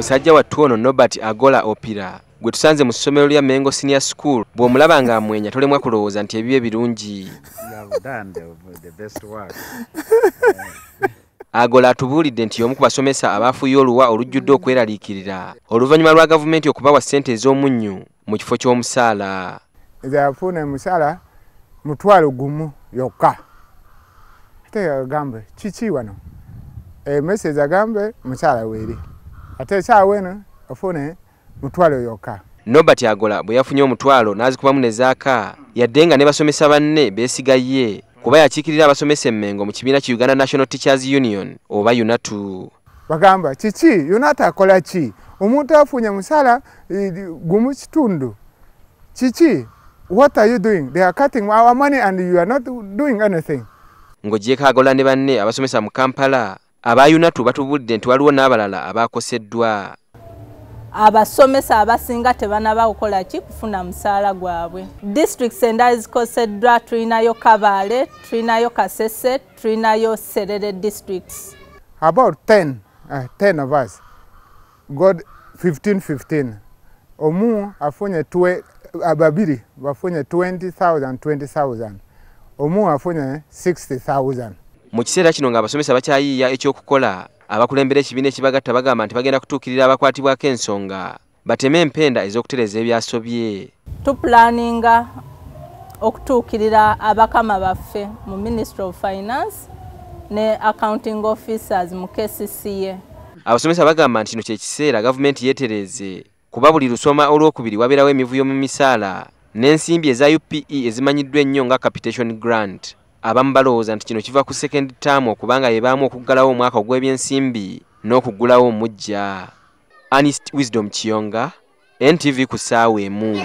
musajja wattu ono nobert agola opira gwe tusanze mu ssomero lya mengo senior school bw'omulaba nga amwenya tolemwa kulowooza nti ebibye birungi agola atubuulidde nti omu ku basomesa abaafuuye oluwa olujjudde okweraliikirira oluvannyuma lwa gavumenti okubawa ssente ez'omunnyu mu kifo ky'omusaala zeyafuuna emusaala mutwalo gumu yokka ate agambe kiki wano emesezi eh, agambe musaala weeri ate ekyawe eno ofune mutwalo yokka nobert agola bwe yafunye omutwalo n'azikubamu ne zaaka yadde nga ne basomesa banne beesigaye kuba yakiikirira abasomesa emmengo mu kibiina ki uganda national teachers union oba unatu bagamba kiki unatu akola ki omuntu afunye musala gumu kitundu kiki what are you doing they are cutting our money and you are not doing anything ng'ogyeko agola ne banne abasomesa mu kampala abayuna tubatubudde nti waliwo n'abalala abakoseddwa abasomesa abasinga tebanaba kukola ki kufuna musaala gwabwe disitulikits endala zikoseddwa tulinayo kabaale tulinayo kasese tulinayo serere disitulikits about 10 eh, of us god 1515 omu afunye babiri bafunye 20000 20000 omu afunye 60000 mu kiseera kino ngaabasomesa bakyayiiya ekyokukola abakulembera ekibiina ekibagatta bagamba nti bagenda kutuukirira abakwatibwako ensonga bateme empenda ez'okutereeza ebyasobye tupulaninga okutuukirira abakama baffe mu ministry of finance ne accounting officers mu kcca abasomesa bagamba nti kino kye kiseera gavumenti yeetereeze kuba buli lusoma olwokubiri wabeerawo emivuyo mu misaala n'ensimbi eza upe ezimanyiddwa ennyo nga capitation grant abamu balowooza nti kino kiva ku second term okubanga yebaamu okuggalawo omwaka ogw'ebyensimbi n'okuggulawo omujja anist wisdom kiyonga ntv ku saawa emu